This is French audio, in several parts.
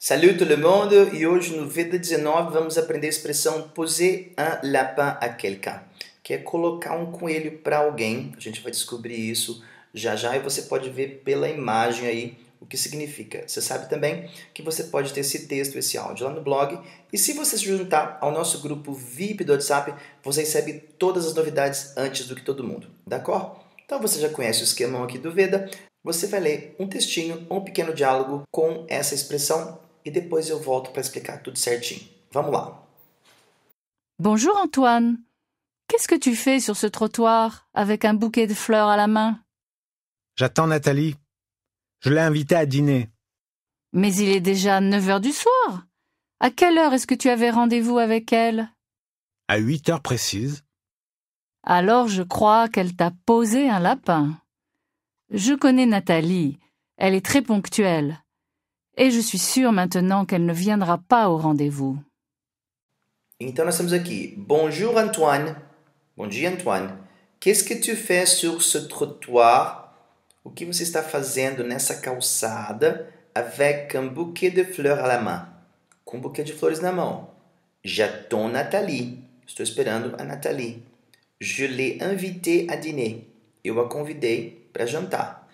Salut tout le monde! E hoje no Veda 19 vamos aprender a expressão poser un lapin à quelqu'un, que é colocar um coelho para alguém. A gente vai descobrir isso já já e você pode ver pela imagem aí o que significa. Você sabe também que você pode ter esse texto, esse áudio lá no blog. E se você se juntar ao nosso grupo VIP do WhatsApp, você recebe todas as novidades antes do que todo mundo, d'accord? Então você já conhece o esquemão aqui do Veda. Você vai ler um textinho, um pequeno diálogo com essa expressão E Bonjour Antoine. Qu'est-ce que tu fais sur ce trottoir avec un bouquet de fleurs à la main J'attends Nathalie. Je l'ai invitée à dîner. Mais il est déjà 9 heures du soir. À quelle heure est-ce que tu avais rendez-vous avec elle À 8 heures précises. Alors je crois qu'elle t'a posé un lapin. Je connais Nathalie. Elle est très ponctuelle et je suis sûre maintenant qu'elle ne viendra pas au rendez-vous. Então nós estamos aqui. Bonjour Antoine. Bonjour Antoine. Qu'est-ce que tu fais sur ce trottoir? O que você está fazendo nessa calçada avec un bouquet de fleurs à la main? Com um buquê de flores na mão. J'attends Nathalie. Estou esperando a Nathalie. Je l'ai invitée à dîner. Eu a convidei para jantar.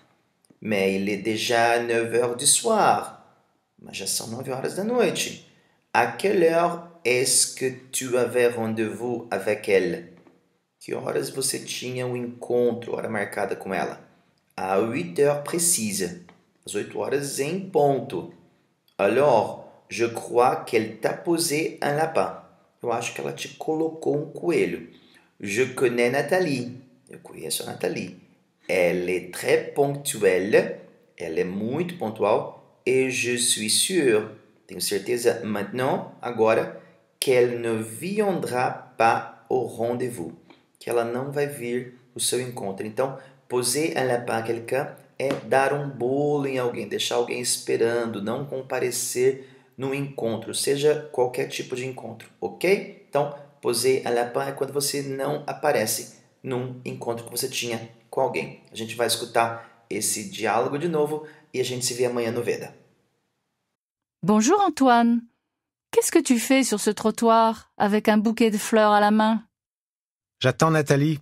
Mais il est déjà 9 heures du soir. Mas já são nove horas da noite. A que hora est-ce que tu avais rendez-vous avec elle? Que horas você tinha um encontro, hora marcada com ela? À 8 heures précises. Às 8 horas em ponto. Alors, je crois qu'elle t'a posé un lapin. Eu acho que ela te colocou um coelho. Je connais Nathalie. Eu conheço a Nathalie. Elle est très ponctuelle. Ela é muito pontual. Et je suis sûr, tenho certeza maintenant, agora, qu'elle ne viendra pas au rendez-vous. Que ela não vai vir o seu encontro. Então, poser à lapin à quelqu'un é dar um bolo em alguém, deixar alguém esperando, não comparecer no encontro, seja qualquer tipo de encontro, ok? Então, poser à lapin é quando você não aparece num encontro que você tinha com alguém. A gente vai escutar diálogo de e a gente se vê amanhã no Veda. Bonjour Antoine. Qu'est-ce que tu fais sur ce trottoir avec un bouquet de fleurs à la main J'attends Nathalie.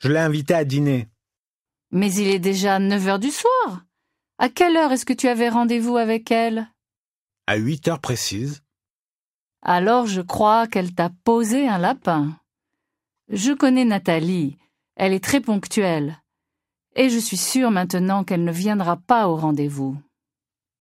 Je l'ai invitée à dîner. Mais il est déjà 9 heures du soir. À quelle heure est-ce que tu avais rendez-vous avec elle À 8 heures précises. Alors je crois qu'elle t'a posé un lapin. Je connais Nathalie. Elle est très ponctuelle et je suis sûre maintenant qu'elle ne viendra pas au rendez-vous.